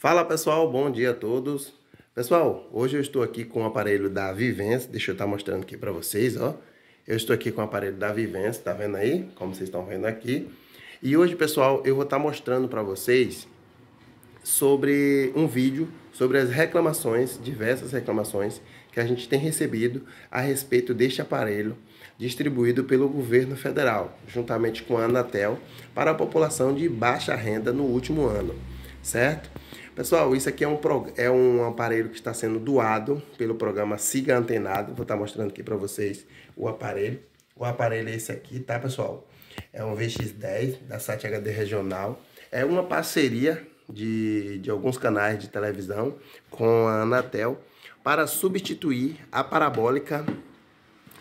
Fala pessoal, bom dia a todos. Pessoal, hoje eu estou aqui com o aparelho da Vivence, deixa eu estar tá mostrando aqui para vocês, ó. Eu estou aqui com o aparelho da Vivence, tá vendo aí? Como vocês estão vendo aqui. E hoje, pessoal, eu vou estar tá mostrando para vocês sobre um vídeo sobre as reclamações, diversas reclamações que a gente tem recebido a respeito deste aparelho distribuído pelo governo federal, juntamente com a Anatel, para a população de baixa renda no último ano, certo? Pessoal, isso aqui é um, é um aparelho que está sendo doado pelo programa Siga Antenado. Vou estar tá mostrando aqui para vocês o aparelho. O aparelho é esse aqui, tá, pessoal? É um VX10 da Sat HD Regional. É uma parceria de, de alguns canais de televisão com a Anatel para substituir a parabólica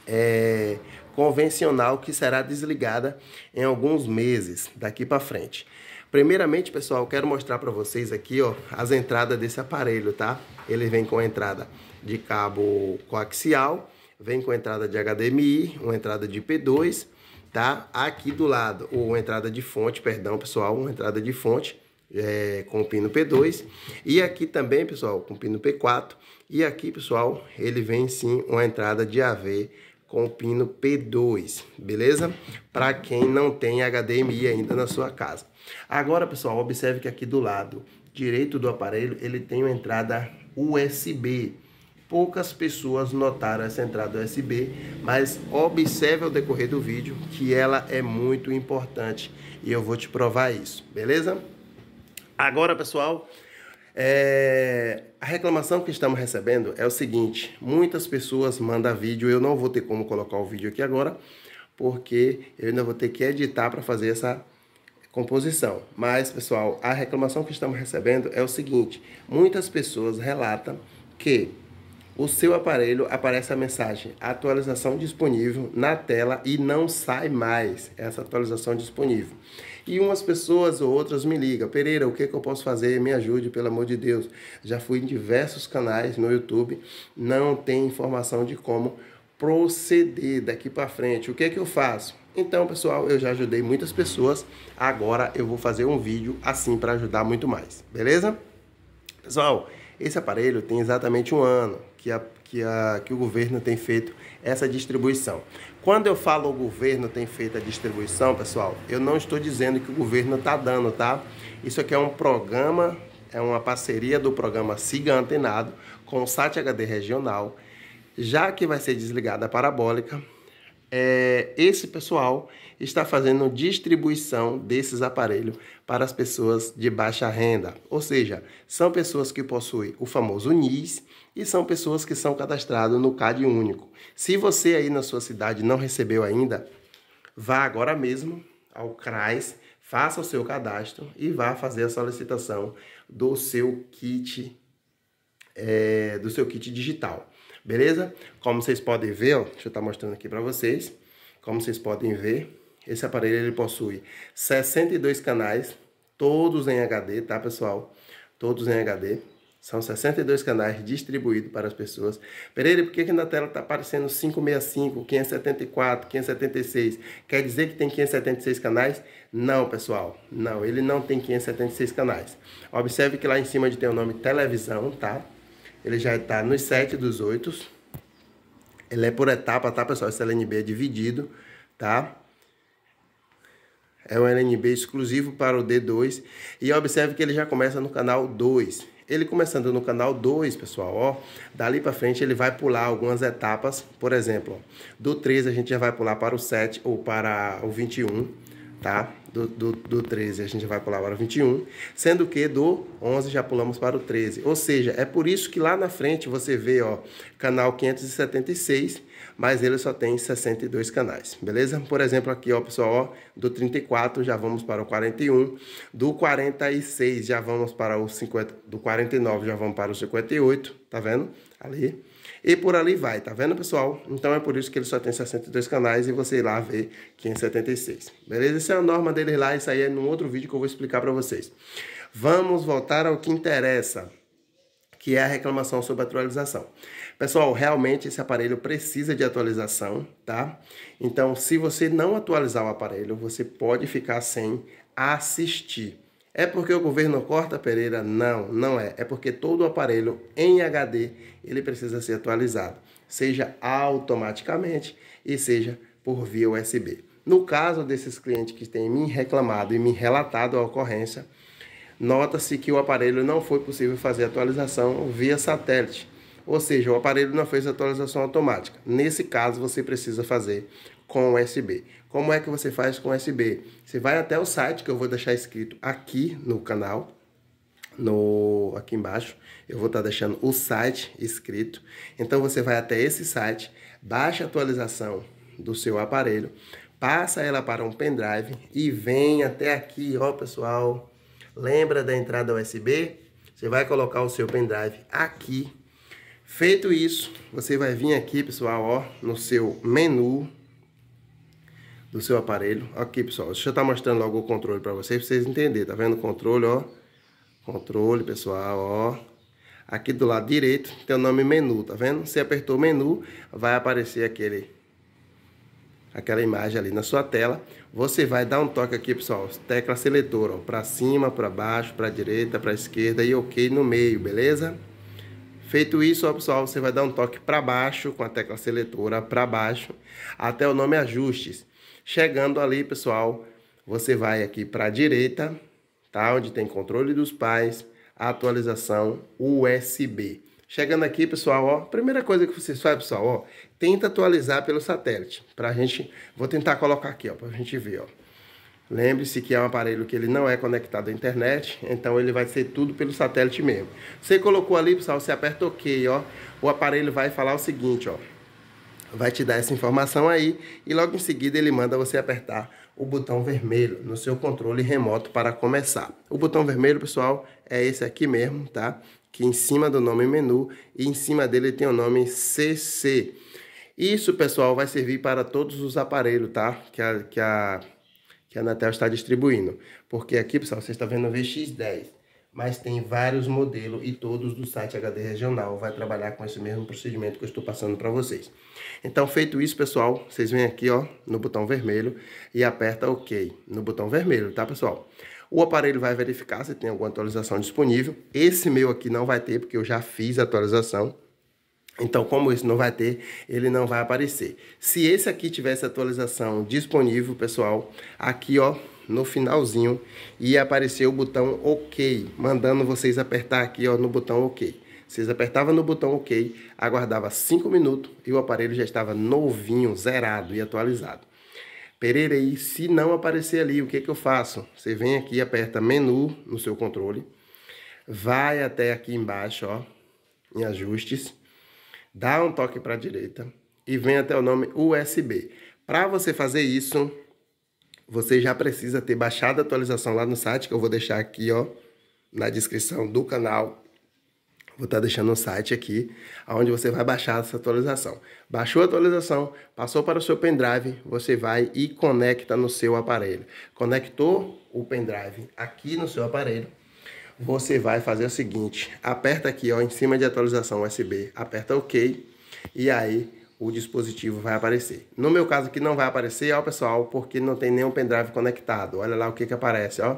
é, convencional que será desligada em alguns meses daqui para frente. Primeiramente, pessoal, eu quero mostrar para vocês aqui, ó, as entradas desse aparelho, tá? Ele vem com a entrada de cabo coaxial, vem com a entrada de HDMI, uma entrada de P2, tá? Aqui do lado, ou entrada de fonte, perdão, pessoal, uma entrada de fonte, é, com o pino P2 e aqui também pessoal com o pino P4 e aqui pessoal ele vem sim uma entrada de AV com o pino P2, beleza? Para quem não tem HDMI ainda na sua casa. Agora, pessoal, observe que aqui do lado direito do aparelho, ele tem uma entrada USB. Poucas pessoas notaram essa entrada USB, mas observe ao decorrer do vídeo que ela é muito importante e eu vou te provar isso, beleza? Agora, pessoal, é, a reclamação que estamos recebendo é o seguinte: muitas pessoas mandam vídeo, eu não vou ter como colocar o vídeo aqui agora, porque eu ainda vou ter que editar para fazer essa composição. Mas, pessoal, a reclamação que estamos recebendo é o seguinte: muitas pessoas relatam que o seu aparelho aparece a mensagem atualização disponível na tela e não sai mais essa atualização disponível. E umas pessoas ou outras me ligam, Pereira, o que, que eu posso fazer? Me ajude, pelo amor de Deus. Já fui em diversos canais no YouTube, não tem informação de como proceder daqui para frente. O que, que eu faço? Então, pessoal, eu já ajudei muitas pessoas. Agora eu vou fazer um vídeo assim para ajudar muito mais, beleza? Pessoal, esse aparelho tem exatamente um ano que a que, a, que o governo tem feito essa distribuição. Quando eu falo o governo tem feito a distribuição, pessoal, eu não estou dizendo que o governo está dando, tá? Isso aqui é um programa, é uma parceria do programa Siga Antenado com o SAT HD Regional. Já que vai ser desligada a parabólica, é, esse pessoal está fazendo distribuição desses aparelhos para as pessoas de baixa renda. Ou seja, são pessoas que possuem o famoso NIS e são pessoas que são cadastradas no CAD único. Se você aí na sua cidade não recebeu ainda, vá agora mesmo ao CRAS, faça o seu cadastro e vá fazer a solicitação do seu kit é, do seu kit digital, beleza? Como vocês podem ver, ó, deixa eu estar tá mostrando aqui para vocês, como vocês podem ver, esse aparelho ele possui 62 canais, todos em HD, tá pessoal? Todos em HD. São 62 canais distribuídos para as pessoas. Pereira, por que, que na tela está aparecendo 565, 574, 576? Quer dizer que tem 576 canais? Não, pessoal. Não, ele não tem 576 canais. Observe que lá em cima de tem o nome televisão, tá? Ele já está nos 7 dos 8. Ele é por etapa, tá, pessoal? Esse LNB é dividido, tá? É um LNB exclusivo para o D2 e observe que ele já começa no canal 2. Ele começando no canal 2, pessoal, ó, dali para frente ele vai pular algumas etapas, por exemplo, ó, do 3 a gente já vai pular para o 7 ou para o 21, tá? do, do, do 13 a gente vai pular para o 21, sendo que do 11 já pulamos para o 13. Ou seja, é por isso que lá na frente você vê, ó, canal 576, mas ele só tem 62 canais, beleza? Por exemplo, aqui, ó, pessoal, ó, do 34 já vamos para o 41, do 46 já vamos para o 50, do 49 já vamos para o 58, tá vendo? Ali. E por ali vai, tá vendo, pessoal? Então é por isso que ele só tem 62 canais e você ir lá ver 576. Beleza? Essa é a norma dele lá, isso aí é num outro vídeo que eu vou explicar para vocês. Vamos voltar ao que interessa que é a reclamação sobre atualização. Pessoal, realmente esse aparelho precisa de atualização, tá? Então, se você não atualizar o aparelho, você pode ficar sem assistir. É porque o governo corta Pereira? Não, não é. É porque todo o aparelho em HD ele precisa ser atualizado, seja automaticamente e seja por via USB. No caso desses clientes que têm me reclamado e me relatado a ocorrência, nota-se que o aparelho não foi possível fazer atualização via satélite ou seja, o aparelho não fez atualização automática. Nesse caso, você precisa fazer com USB. Como é que você faz com USB? Você vai até o site que eu vou deixar escrito aqui no canal, no aqui embaixo, eu vou estar tá deixando o site escrito. Então você vai até esse site, baixa a atualização do seu aparelho, passa ela para um pendrive e vem até aqui, ó, pessoal. Lembra da entrada USB? Você vai colocar o seu pendrive aqui Feito isso, você vai vir aqui, pessoal, ó, no seu menu do seu aparelho. Aqui, pessoal, deixa eu estar tá mostrando logo o controle para vocês, para vocês entenderem. Tá vendo o controle, ó? Controle, pessoal, ó. Aqui do lado direito tem o nome menu, tá vendo? Você apertou menu, vai aparecer aquele aquela imagem ali na sua tela. Você vai dar um toque aqui, pessoal, tecla seletor, ó, para cima, para baixo, para direita, para esquerda e OK no meio, beleza? Feito isso, ó, pessoal, você vai dar um toque para baixo com a tecla seletora para baixo até o nome ajustes. Chegando ali, pessoal, você vai aqui para a direita, tá? Onde tem controle dos pais, atualização USB. Chegando aqui, pessoal, ó, primeira coisa que vocês fazem, pessoal, ó, tenta atualizar pelo satélite. Pra gente, vou tentar colocar aqui, ó, pra gente ver, ó. Lembre-se que é um aparelho que ele não é conectado à internet, então ele vai ser tudo pelo satélite mesmo. Você colocou ali, pessoal, você aperta OK, ó. O aparelho vai falar o seguinte, ó. Vai te dar essa informação aí e logo em seguida ele manda você apertar o botão vermelho no seu controle remoto para começar. O botão vermelho, pessoal, é esse aqui mesmo, tá? Que em cima do nome menu e em cima dele tem o nome CC. Isso, pessoal, vai servir para todos os aparelhos, tá? Que a, que a que a Anatel está distribuindo. Porque aqui, pessoal, você está vendo o VX10, mas tem vários modelos e todos do site HD Regional vai trabalhar com esse mesmo procedimento que eu estou passando para vocês. Então, feito isso, pessoal, vocês vêm aqui ó, no botão vermelho e aperta OK no botão vermelho, tá, pessoal? O aparelho vai verificar se tem alguma atualização disponível. Esse meu aqui não vai ter, porque eu já fiz a atualização. Então, como isso não vai ter, ele não vai aparecer. Se esse aqui tivesse atualização disponível, pessoal, aqui ó, no finalzinho, ia aparecer o botão OK, mandando vocês apertar aqui ó, no botão OK. Vocês apertavam no botão OK, aguardava 5 minutos e o aparelho já estava novinho, zerado e atualizado. Pererei, se não aparecer ali, o que, que eu faço? Você vem aqui, aperta menu no seu controle, vai até aqui embaixo, ó, em ajustes, dá um toque para a direita e vem até o nome USB. Para você fazer isso, você já precisa ter baixado a atualização lá no site, que eu vou deixar aqui ó, na descrição do canal. Vou estar tá deixando um site aqui, onde você vai baixar essa atualização. Baixou a atualização, passou para o seu pendrive, você vai e conecta no seu aparelho. Conectou o pendrive aqui no seu aparelho você vai fazer o seguinte, aperta aqui ó, em cima de atualização USB, aperta OK e aí o dispositivo vai aparecer. No meu caso aqui não vai aparecer, ó pessoal, porque não tem nenhum pendrive conectado. Olha lá o que que aparece, ó.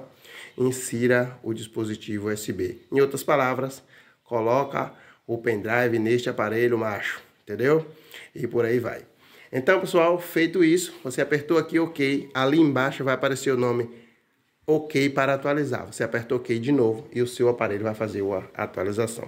Insira o dispositivo USB. Em outras palavras, coloca o pendrive neste aparelho macho, entendeu? E por aí vai. Então, pessoal, feito isso, você apertou aqui OK, ali embaixo vai aparecer o nome OK para atualizar. Você aperta OK de novo e o seu aparelho vai fazer a atualização.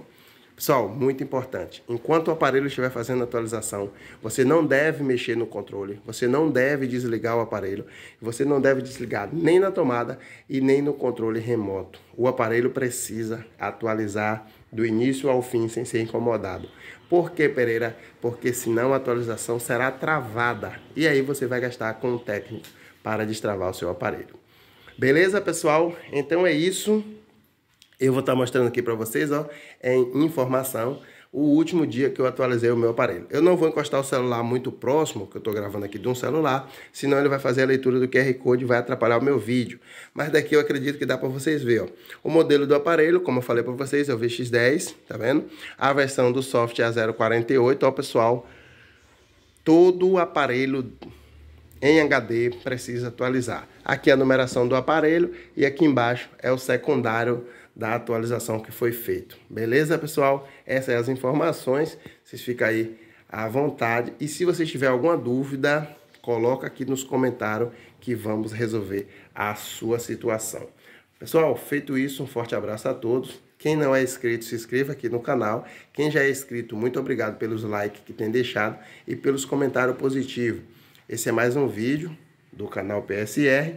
Pessoal, muito importante. Enquanto o aparelho estiver fazendo a atualização, você não deve mexer no controle, você não deve desligar o aparelho, você não deve desligar nem na tomada e nem no controle remoto. O aparelho precisa atualizar do início ao fim sem ser incomodado. Por que, Pereira? Porque senão a atualização será travada e aí você vai gastar com o técnico para destravar o seu aparelho. Beleza, pessoal? Então é isso. Eu vou estar tá mostrando aqui para vocês, ó, em informação, o último dia que eu atualizei o meu aparelho. Eu não vou encostar o celular muito próximo, que eu estou gravando aqui de um celular, senão ele vai fazer a leitura do QR Code e vai atrapalhar o meu vídeo. Mas daqui eu acredito que dá para vocês verem, ó. O modelo do aparelho, como eu falei para vocês, é o VX10, tá vendo? A versão do software é a 048, ó, pessoal. Todo o aparelho em HD precisa atualizar. Aqui é a numeração do aparelho e aqui embaixo é o secundário da atualização que foi feito. Beleza, pessoal? Essas são as informações. Vocês ficam aí à vontade. E se você tiver alguma dúvida, coloca aqui nos comentários que vamos resolver a sua situação. Pessoal, feito isso, um forte abraço a todos. Quem não é inscrito, se inscreva aqui no canal. Quem já é inscrito, muito obrigado pelos likes que tem deixado e pelos comentários positivos. Esse é mais um vídeo do canal PSR.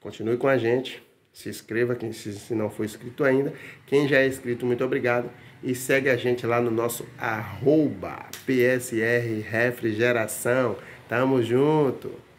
Continue com a gente, se inscreva quem se, se não for inscrito ainda. Quem já é inscrito, muito obrigado. E segue a gente lá no nosso arroba PSR Refrigeração. Tamo junto!